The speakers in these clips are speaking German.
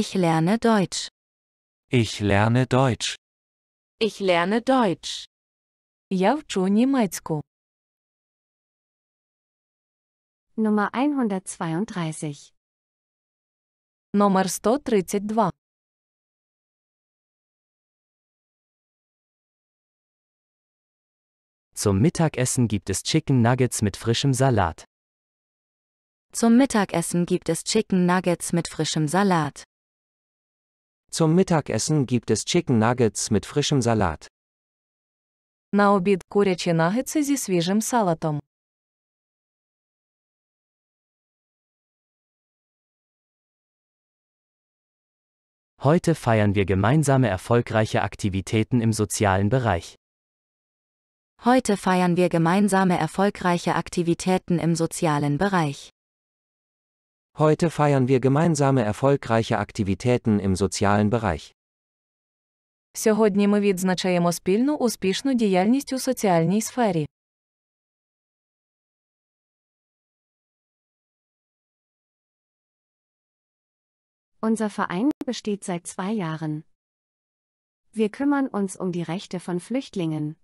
Ich lerne Deutsch. Ich lerne Deutsch. Ich lerne Deutsch. Я вчу німецьку. Nummer 132. Nummer 132. Zum Mittagessen gibt es Chicken Nuggets mit frischem Salat. Zum Mittagessen gibt es Chicken Nuggets mit frischem Salat. Zum Mittagessen gibt es Chicken Nuggets mit frischem Salat. На обід курячі нагетси зі свіжим салатом. Heute feiern wir gemeinsame erfolgreiche Aktivitäten im sozialen Bereich. Heute feiern wir gemeinsame erfolgreiche Aktivitäten im sozialen Bereich. Heute feiern wir gemeinsame erfolgreiche Aktivitäten im sozialen Bereich. Сьогодні ми відзначаємо спільну успішну діяльність у соціальній сфері. Unser Verein besteht seit zwei Jahren. Wir kümmern uns um die Rechte von Flüchtlingen.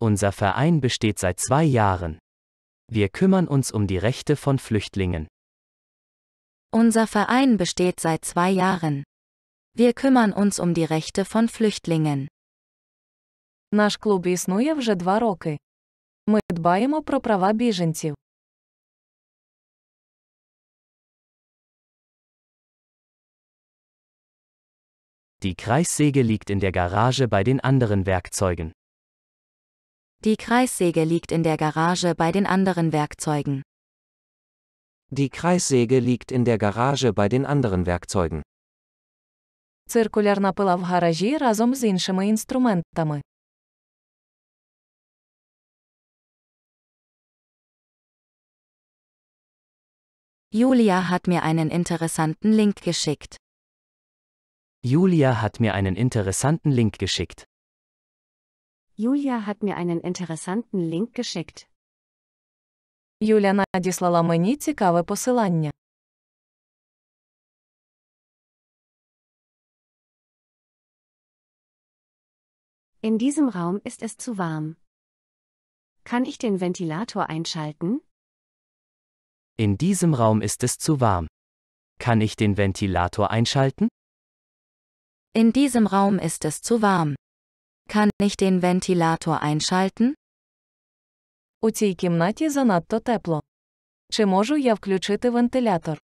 Unser Verein besteht seit zwei Jahren. Wir kümmern uns um die Rechte von Flüchtlingen. Unser Verein besteht seit zwei Jahren. Wir kümmern uns um die Rechte von Flüchtlingen. Наш клуб існує вже два роки. Ми дбаємо про права біженців. Die Kreissäge liegt in der Garage bei den anderen Werkzeugen. Die Kreissäge liegt in der Garage bei den anderen Werkzeugen. Die Kreissäge liegt in der Garage bei den anderen Werkzeugen. Циркулярна пила в гаражі разом з іншими інструментами. Julia hat mir einen interessanten Link geschickt. Julia hat mir einen interessanten Link geschickt. Julia hat mir einen interessanten Link geschickt. Юля надіслала мені цікаве посилання. In diesem Raum ist es zu warm. Kann ich den Ventilator einschalten? In diesem Raum ist es zu warm. Kann ich den Ventilator einschalten? In diesem Raum ist es zu warm. Kann ich den Ventilator einschalten? У цій кімнаті занадто тепло. Чи можу я включити вентилятор?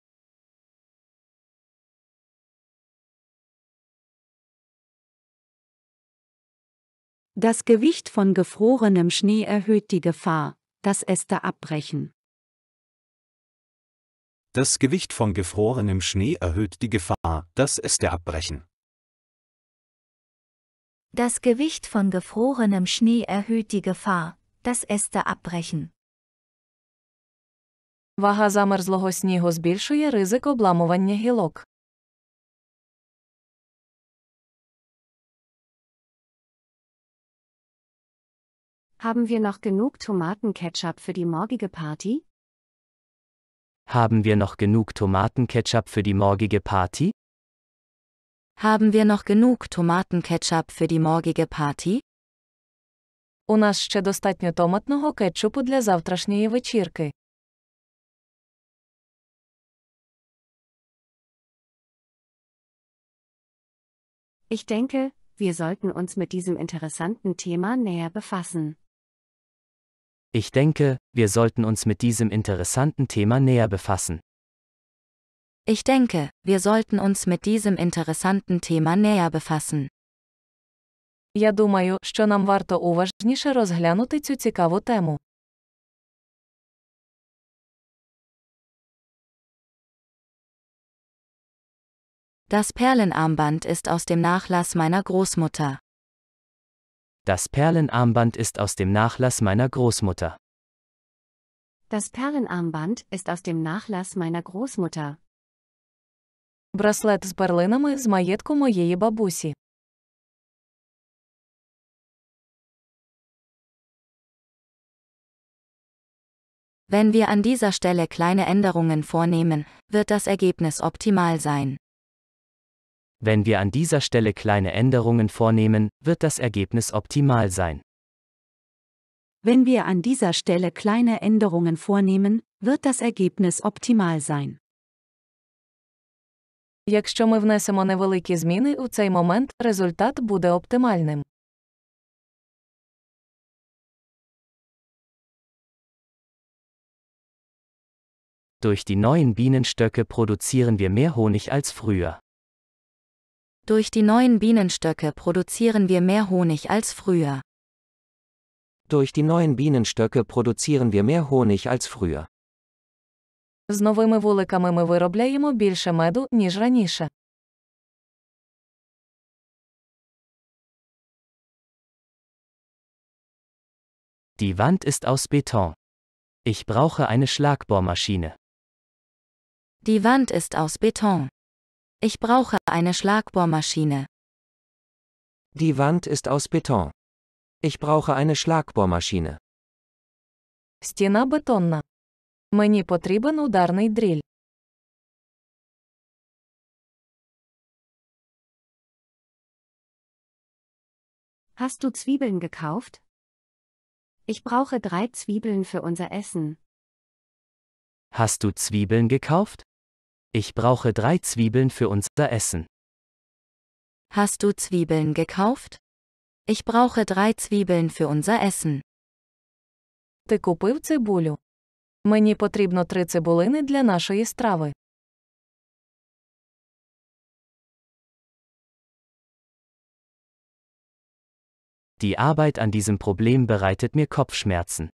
Das Gewicht von gefrorenem Schnee erhöht die Gefahr, dass Äste abbrechen. Das Gewicht von gefrorenem Schnee erhöht die Gefahr, dass Äste abbrechen. Das Gewicht von gefrorenem Schnee erhöht die Gefahr, dass Äste abbrechen. Вага замерзлого снігу збільшує ризик обламування гілок. Haben wir noch genug Tomatenketchup für die morgige Party? Haben wir noch genug Tomatenketchup für die morgige Party? Haben wir noch genug Tomatenketchup für die morgige Party? У нас ще достатньо томатного кетчупу для завтрашньої вечірки. Ich denke, wir sollten uns mit diesem interessanten Thema näher befassen. Ich denke, wir sollten uns mit diesem interessanten Thema näher befassen. Ich denke, wir sollten uns mit diesem interessanten Thema näher befassen. Я думаю, що нам варто уважніше розглянути цю цікаву тему. Das Perlenarmband ist aus dem Nachlass meiner Großmutter. Das Perlenarmband ist aus dem Nachlass meiner Großmutter. Das Perlenarmband ist aus dem Nachlass meiner Großmutter браслет з перлинами з маєтку моєї бабусі. Wenn wir an dieser Stelle kleine Änderungen vornehmen, wird das Ergebnis optimal sein. Wenn wir an dieser Stelle kleine Änderungen vornehmen, wird das Ergebnis optimal sein. Wenn wir an dieser Stelle kleine Änderungen vornehmen, wird das Ergebnis optimal sein. Якщо ми внесемо невеликі зміни у цей момент, результат буде оптимальним. Durch die neuen Bienenstöcke produzieren wir mehr Honig als früher. Durch die neuen Bienenstöcke produzieren wir mehr Honig als früher. Durch die neuen Bienenstöcke produzieren wir mehr Honig als früher. З новими вуликами ми виробляємо більше меду, ніж раніше. Die Wand ist aus Beton. Ich brauche eine Schlagbohrmaschine. Die Wand ist aus Beton. Ich brauche eine Schlagbohrmaschine. Die Wand ist aus Beton. Ich brauche eine Schlagbohrmaschine. Стіна бетонна. Мені потрібен ударний дріль. Hast du Zwiebeln gekauft? Ich brauche drei Zwiebeln für unser Essen. Hast du Zwiebeln gekauft? Ich brauche drei Zwiebeln für unser Essen. Hast du Zwiebeln gekauft? Ich brauche drei Zwiebeln für unser Essen. Ти купив цибулю? Мені потрібно три цибулини для нашої страви. Die Arbeit an diesem Problem bereitet mir Kopfschmerzen.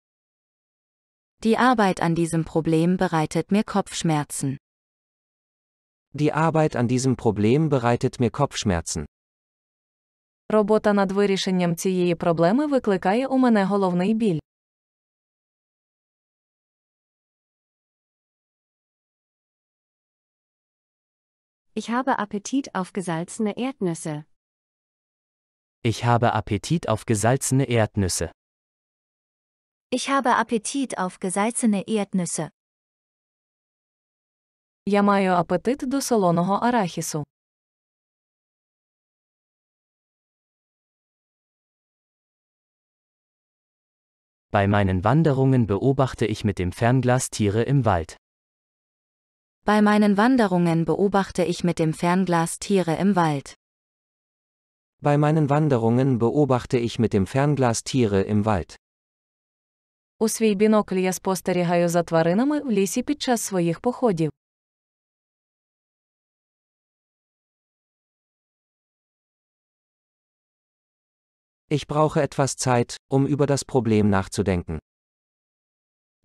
Die Arbeit an diesem Problem bereitet mir Kopfschmerzen. Die Arbeit an diesem Problem bereitet mir Kopfschmerzen. Робота над вирішенням цієї проблеми викликає у мене головний біль. Ich habe Appetit auf gesalzene Erdnüsse. Ich habe Appetit auf gesalzene Erdnüsse. Ich habe Appetit auf gesalzene Erdnüsse. Я маю апетит до солоного арахісу. Bei meinen Wanderungen beobachte ich mit dem Fernglas Tiere im Wald. Bei meinen Wanderungen beobachte ich mit dem Fernglas Tiere im Wald. Bei meinen Wanderungen beobachte ich mit dem Fernglas Tiere im Wald. У свій бінокль я спостерігаю за тваринами в лісі під час своїх походів. Ich brauche etwas Zeit, um über das Problem nachzudenken.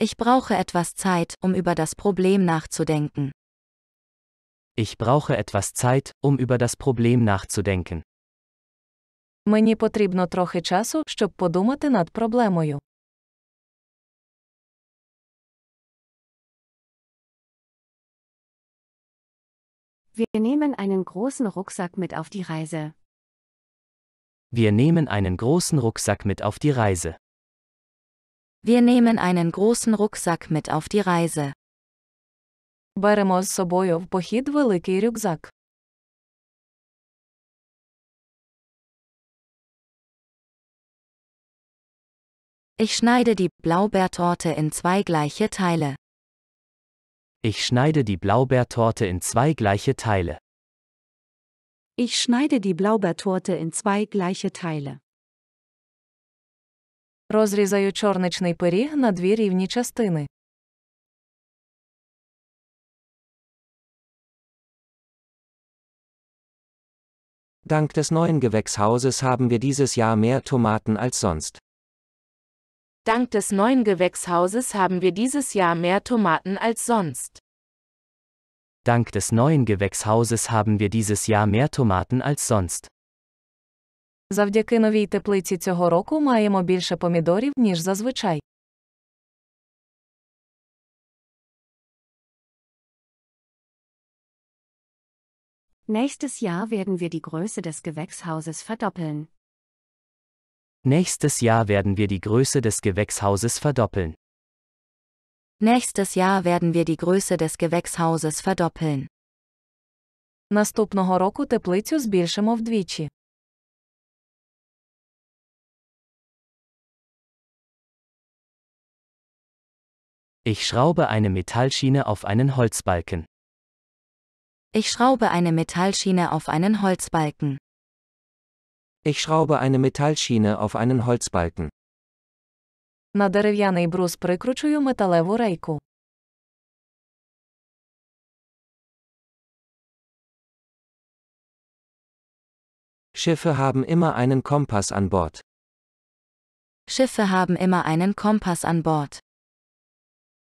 Ich brauche etwas Zeit, um über das Problem nachzudenken. Ich brauche etwas Zeit, um über das Problem nachzudenken. Мені потрібно трохи часу, щоб подумати над проблемою. Wir nehmen einen großen Rucksack mit auf die Reise. Wir nehmen einen großen Rucksack mit auf die Reise. Wir nehmen einen großen Rucksack mit auf die Reise. Беремо з собою в похід великий рюкзак. Ich schneide die Blaubeertorte in zwei gleiche Teile. Ich schneide die Blaubeertorte in zwei gleiche Teile. Ich schneide die Blaubeertorte in zwei gleiche Teile. Розрізаю чорничний пиріг на дві рівні частини. Dank des neuen Gewächshauses haben wir dieses Jahr mehr Tomaten als sonst. Dank des neuen Gewächshauses haben wir dieses Jahr mehr Tomaten als sonst. Dank des neuen Gewächshauses haben wir dieses Jahr mehr Tomaten als sonst. Завдяки новій теплиці цього року маємо більше помідорів, ніж зазвичай. Nächstes Jahr werden wir die Größe des Gewächshauses verdoppeln. Nächstes Jahr werden wir die Größe des Gewächshauses verdoppeln. Nächstes Jahr werden wir die Größe des Gewächshauses verdoppeln. Наступного року теплицю збільшимо вдвічі. Ich schraube eine Metallschiene auf einen Holzbalken. Ich schraube eine Metallschiene auf einen Holzbalken. Ich schraube eine Metallschiene auf einen Holzbalken. На дерев'яний брус прикручую металеву рейку. Schiffe haben immer einen Kompass an Bord. Schiffe haben immer einen Kompass an Bord.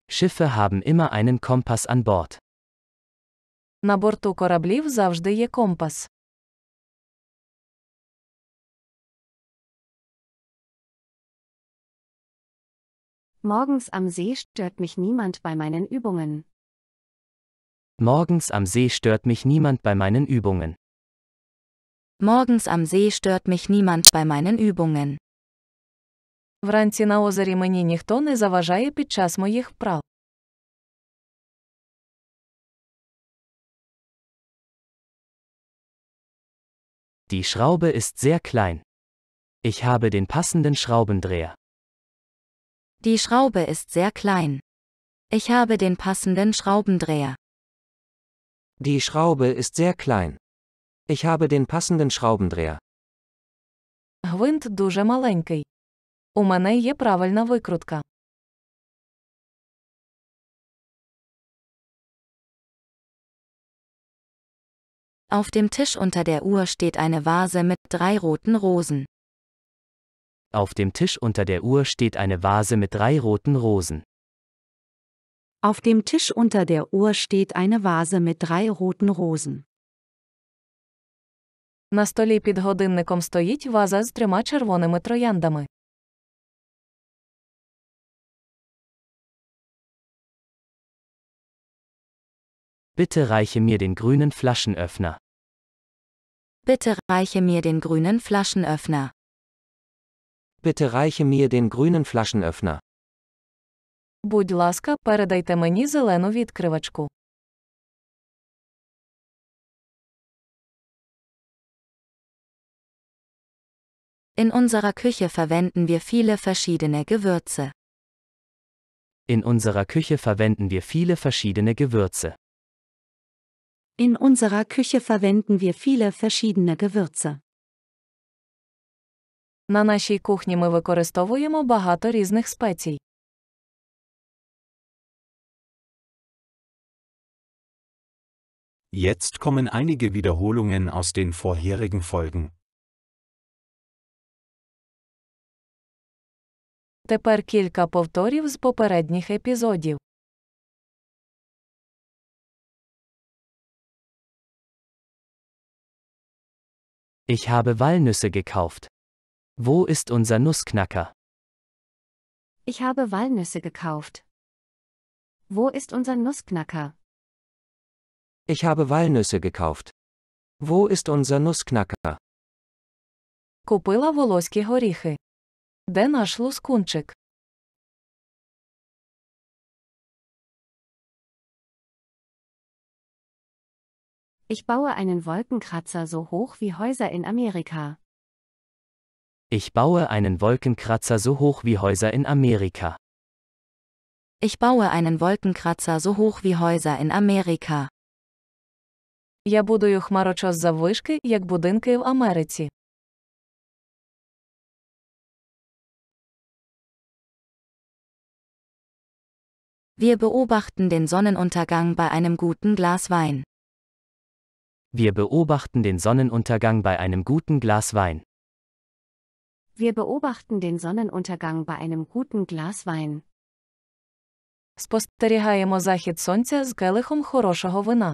Schiffe haben immer einen Kompass an Bord. На борту кораблів завжди є компас. Morgens am See stört mich niemand bei meinen Übungen. Morgens am See stört mich niemand bei meinen Übungen. Morgens am See stört mich niemand bei meinen Übungen. Вранці на озері мені ніхто не заважає під час моїх вправ. Die Schraube ist sehr klein. Ich habe den passenden Schraubendreher. Die Schraube ist sehr klein. Ich habe den passenden Schraubendreher. Die Schraube ist sehr klein. Ich habe den passenden Schraubendreher. Гвинт дуже маленький. У мене є правильна викрутка. Auf dem Tisch unter der Uhr steht eine Vase mit drei roten Rosen. Auf dem Tisch unter der Uhr steht eine Vase mit drei roten Rosen. Auf dem Tisch unter der Uhr steht eine Vase mit drei roten Rosen. На столі під годинником стоїть ваза з трьома червоними трояндами. Bitte reiche mir den grünen Flaschenöffner. Bitte reiche mir den grünen Flaschenöffner. Bitte reiche mir den grünen Flaschenöffner. Будь ласка, передайте мені зелену відкривачку. In unserer Küche verwenden wir viele verschiedene Gewürze. In unserer Küche verwenden wir viele verschiedene Gewürze. In unserer Küche verwenden wir viele verschiedene Gewürze. На нашій кухні ми використовуємо багато різних спецій. Jetzt kommen einige Wiederholungen aus den vorherigen Folgen. Тепер кілька повторів з попередніх епізодів. Ich habe Walnüsse gekauft. Wo ist unser Nussknacker? Ich habe Walnüsse gekauft. Wo ist unser Nussknacker? Ich habe Walnüsse gekauft. Wo ist unser Nussknacker? Купила волоські горіхи. Де наш лускунчик? Ich baue einen Wolkenkratzer so hoch wie Häuser in Amerika. Ich baue einen Wolkenkratzer so hoch wie Häuser in Amerika. Ich baue einen Wolkenkratzer so hoch wie Häuser in Amerika. Я будую хмарочос заввишки, як будинки в Америці. Wir beobachten den Sonnenuntergang bei einem guten Glas Wein. Wir beobachten den Sonnenuntergang bei einem guten Glas Wein. Wir beobachten den Sonnenuntergang bei einem guten Glas Wein. Спостерігаємо захід сонця з келихом хорошого вина.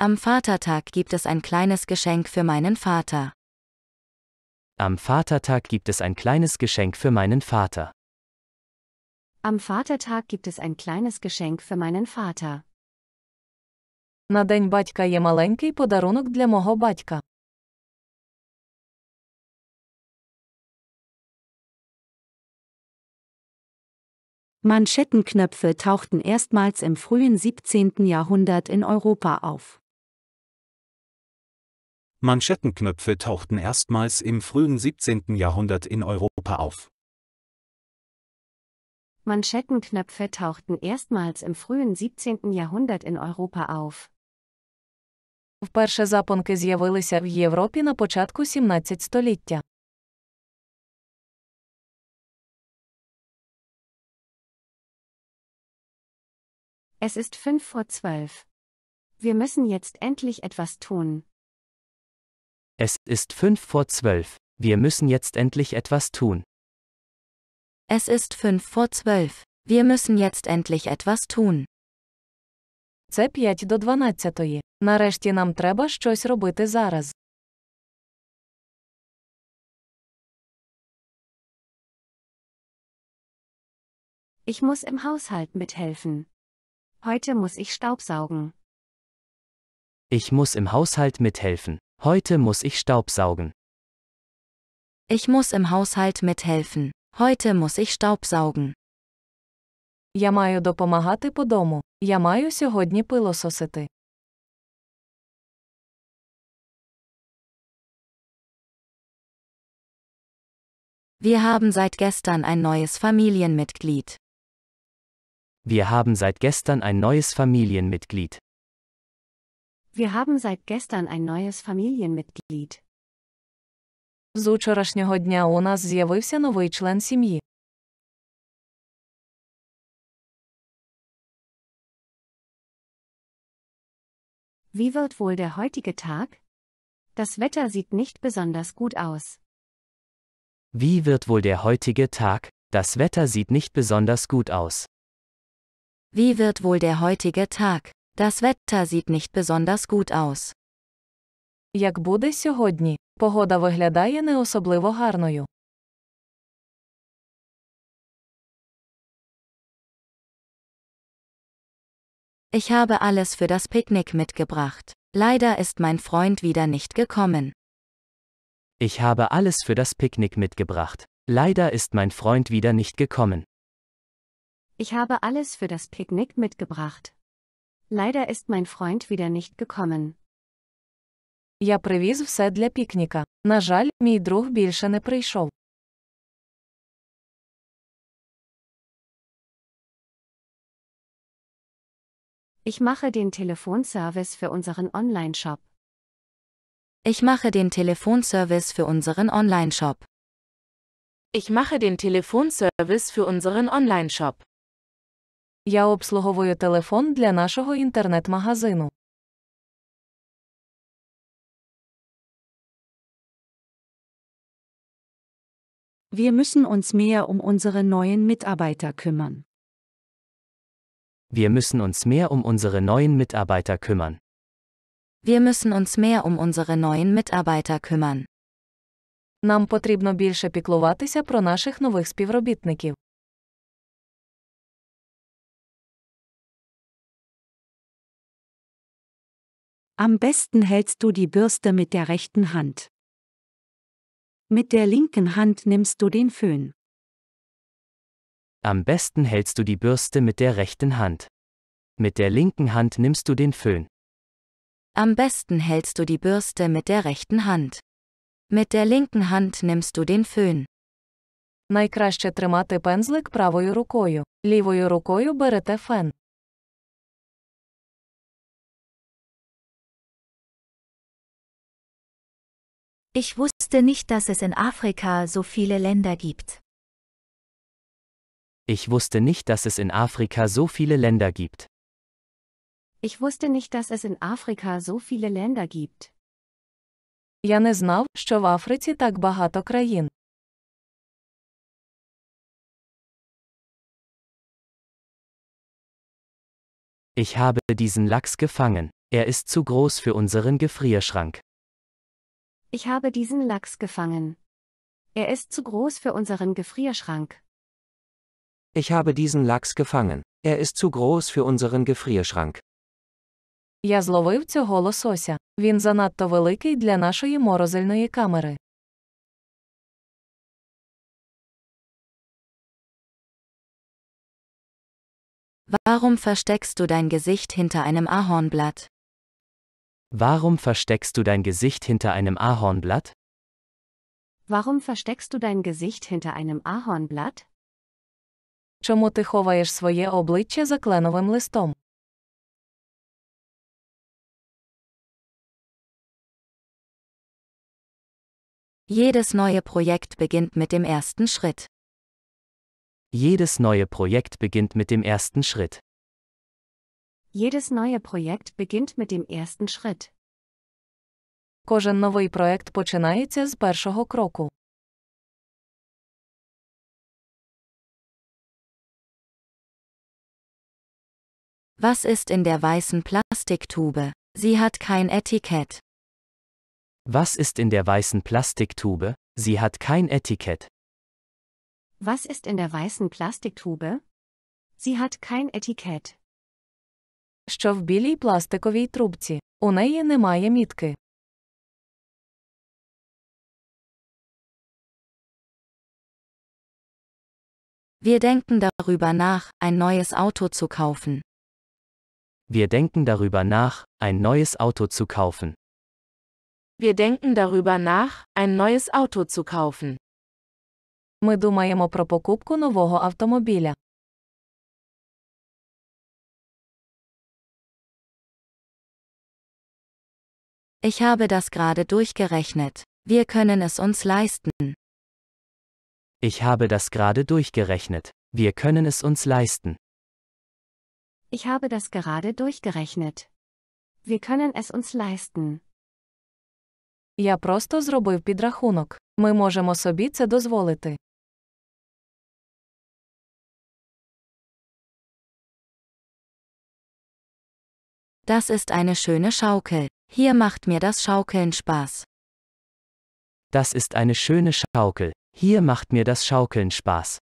Am Vatertag gibt es ein kleines Geschenk für meinen Vater. Am Vatertag gibt es ein kleines Geschenk für meinen Vater. Am Vatertag gibt es ein kleines Geschenk für meinen Vater. На день батька є маленький подарунок для мого батька. Manschettenknöpfe tauchten erstmals im frühen 17. Jahrhundert in Europa auf. Manschettenknöpfe tauchten erstmals im frühen 17. Jahrhundert in Europa auf. Manschettenknöpfe tauchten erstmals im frühen 17. Jahrhundert in Europa auf. Вперше запонки з'явилися в Європі на початку 17 століття. Es ist 5 vor 12. Wir müssen jetzt endlich etwas tun. Es ist fünf vor zwölf. Wir müssen jetzt endlich etwas tun. Es ist fünf vor zwölf. Wir müssen jetzt endlich etwas tun. Це п'ять до дванадцятої. Нарешті нам треба щось робити зараз. Ich muss im Haushalt mithelfen. Heute muss ich staubsaugen. Ich muss im Haushalt mithelfen. Heute muss ich staubsaugen. Ich muss im Haushalt mithelfen. Heute muss ich staubsaugen. Я маю допомагати по дому. Я маю сьогодні пилососити. Wir haben seit gestern ein neues Familienmitglied. Wir haben seit gestern ein neues Familienmitglied. Wir haben seit gestern ein neues Familienmitglied. З учорашнього дня у нас з'явився новий член сім'ї. Wie wird wohl der heutige Tag? Das Wetter sieht nicht besonders gut aus. Wie wird wohl der heutige Tag? Das Wetter sieht nicht besonders gut aus. Wie wird wohl der heutige Tag? Das Wetter sieht nicht besonders gut aus. Як буде сьогодні, погода виглядає не особливо гарною. Ich habe alles für das Picknick mitgebracht. Leider ist mein Freund wieder nicht gekommen. Ich habe alles für das Picknick mitgebracht. Leider ist mein Freund wieder nicht gekommen. Ich habe alles für das Picknick mitgebracht. Leider ist mein Freund wieder nicht gekommen. Я привіз все для пікніка. На жаль, мій друг більше не прийшов. Ich mache den Telefonservice für unseren Online-Shop. Ich mache den Telefonservice für unseren Online-Shop. Ich mache den Telefonservice für unseren Online-Shop. Я обслуговую телефон для нашого інтернет-магазину. Wir müssen uns mehr um unsere neuen Mitarbeiter kümmern. Wir müssen uns mehr um unsere neuen Mitarbeiter kümmern. Wir müssen uns mehr um unsere neuen Mitarbeiter kümmern. Нам потрібно більше піклуватися про наших нових співробітників. Am besten hältst du die Bürste mit der rechten Hand. Mit der linken Hand nimmst du den Föhn. Am besten hältst du die Bürste mit der rechten Hand. Mit der linken Hand nimmst du den Föhn. Am besten hältst du die Bürste mit der rechten Hand. Mit der linken Hand nimmst du den Föhn. Найкраще тримати пензлик правою рукою. Лівою рукою берете фен. Ich wusste nicht, dass es in Afrika so viele Länder gibt. Ich wusste nicht, dass es in Afrika so viele Länder gibt. Ich wusste nicht, dass es in Afrika so viele Länder gibt. Я не знав, що в Африці так багато країн. Ich habe diesen Lachs gefangen. Er ist zu groß für unseren Gefrierschrank. Ich habe diesen Lachs gefangen. Er ist zu groß für unseren Gefrierschrank. Ich habe diesen Lachs gefangen. Er ist zu groß für unseren Gefrierschrank. Я зловив цього лосося. Він занадто великий для нашої морозильної камери. Warum versteckst du dein Gesicht hinter einem Ahornblatt? Warum versteckst du dein Gesicht hinter einem Ahornblatt? Warum versteckst du dein Gesicht hinter einem Ahornblatt? Чому ти ховаєш своє обличчя за кленовим листом? Jedes neue Projekt beginnt mit dem ersten Schritt. Jedes neue Projekt beginnt mit dem ersten Schritt. Jedes neue Projekt beginnt mit dem ersten Schritt. Кожен новий проект починається з першого кроку. Was ist in der weißen Plastiktube? Sie hat kein Etikett. Was ist in der weißen Plastiktube? Sie hat kein Etikett. Was ist in der weißen Plastiktube? Sie hat kein Etikett що в білій пластиковій трубці. У неї немає мітки. Wir denken darüber nach, ein neues Auto zu kaufen. Wir denken darüber nach, ein neues Auto zu kaufen. Wir denken darüber nach, ein neues Auto zu kaufen. Ми думаємо про покупку нового автомобіля. Ich habe das gerade durchgerechnet. Wir können es uns leisten. Ich habe das gerade durchgerechnet. Wir können es uns leisten. Ich habe das gerade durchgerechnet. Wir können es uns leisten. Я просто зробив підрахунок. Ми можемо собі це дозволити. Das ist eine schöne Schaukel. Hier macht mir das Schaukeln Spaß. Das ist eine schöne Schaukel. Hier macht mir das Schaukeln Spaß.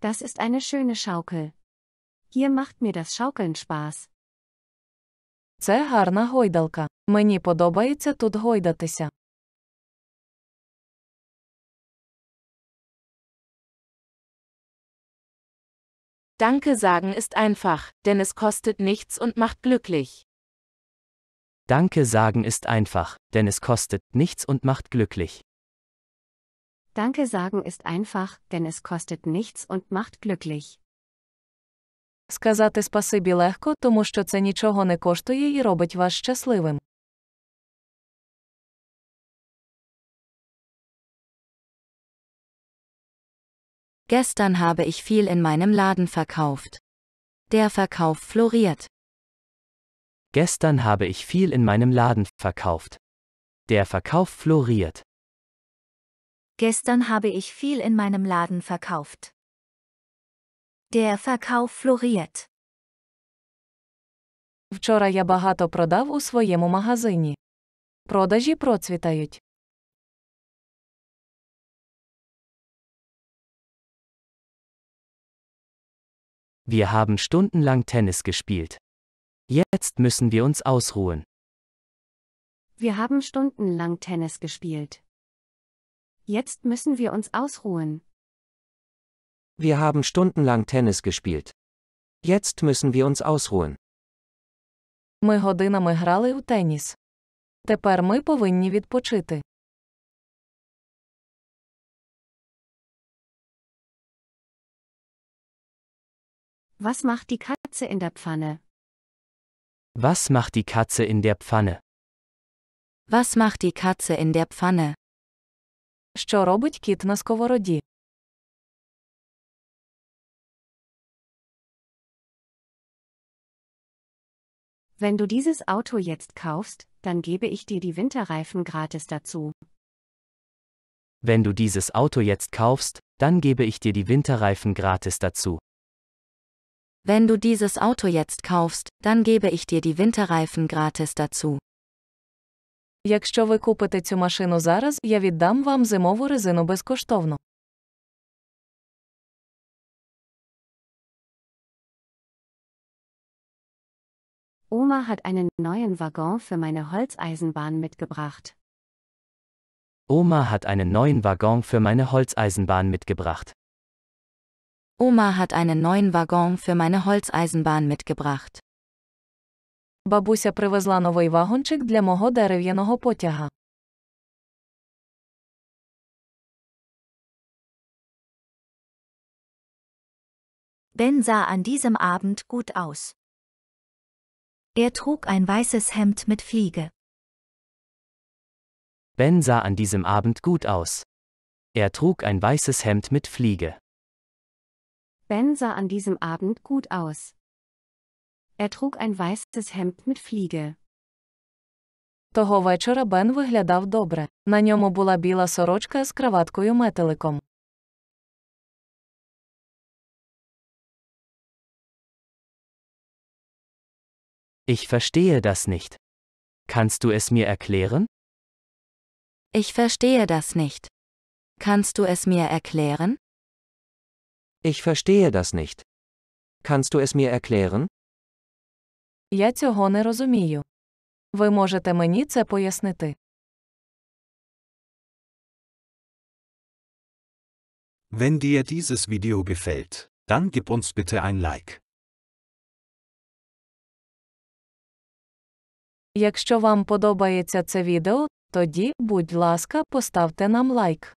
Das ist eine schöne Schaukel. Hier macht mir das Schaukeln Spaß. Це гарна гойдалка. Мені подобається тут гойдатися. Danke sagen ist einfach, denn es kostet nichts und macht glücklich. Danke sagen ist einfach, denn es kostet nichts und macht glücklich. Danke sagen ist einfach, denn es kostet nichts und macht glücklich. Сказати спасибі легко, тому що це нічого не коштує і робить вас щасливим. Gestern habe ich viel in meinem Laden verkauft. Der Verkauf floriert. Gestern habe ich viel in meinem Laden verkauft. Der Verkauf floriert. Gestern habe ich viel in meinem Laden verkauft. Der Verkauf floriert. Вчора я багато продав у своєму магазині. Продажі процвітають. Wir haben stundenlang Tennis gespielt. Jetzt müssen wir uns ausruhen. Wir haben stundenlang Tennis gespielt. Jetzt müssen wir uns ausruhen. Wir haben stundenlang Tennis gespielt. Jetzt müssen wir uns ausruhen. Ми годинами грали у теніс. Тепер ми повинні відпочити. Was macht die Katze in der Pfanne? Was macht die Katze in der Pfanne? Was macht die Katze in der Pfanne? Що робить кіт на сковороді? Wenn du dieses Auto jetzt kaufst, dann gebe ich dir die Winterreifen gratis dazu. Wenn du dieses Auto jetzt kaufst, dann gebe ich dir die Winterreifen gratis dazu. Wenn du dieses Auto jetzt kaufst, dann gebe ich dir die Winterreifen gratis dazu. Якщо ви купите цю машину зараз, я віддам вам зимову резину безкоштовно. Oma hat einen neuen Waggon für meine Holzeisenbahn mitgebracht. Oma hat einen neuen Waggon für meine Holzeisenbahn mitgebracht. Oma hat einen neuen Waggon für meine Holzeisenbahn mitgebracht. Бабуся привезла новий вагончик для мого дерев'яного потяга. Ben sah an diesem Abend gut aus. Er trug ein weißes Hemd mit Fliege. Ben sah an diesem Abend gut aus. Er trug ein weißes Hemd mit Fliege. Ben sah an diesem Abend gut aus. Er trug ein weißes Hemd mit Fliege. Того вечора Бен виглядав добре. На ньому була біла сорочка з краваткою метеликом. Ich verstehe das nicht. Kannst du es mir erklären? Ich verstehe das nicht. Kannst du es mir erklären? Ich verstehe das nicht. Kannst du es mir erklären? Я цього не розумію. Ви можете мені це пояснити? Wenn dir dieses Video gefällt, dann gib uns bitte ein Like. Якщо вам подобається це відео, тоді, будь ласка, поставте нам лайк.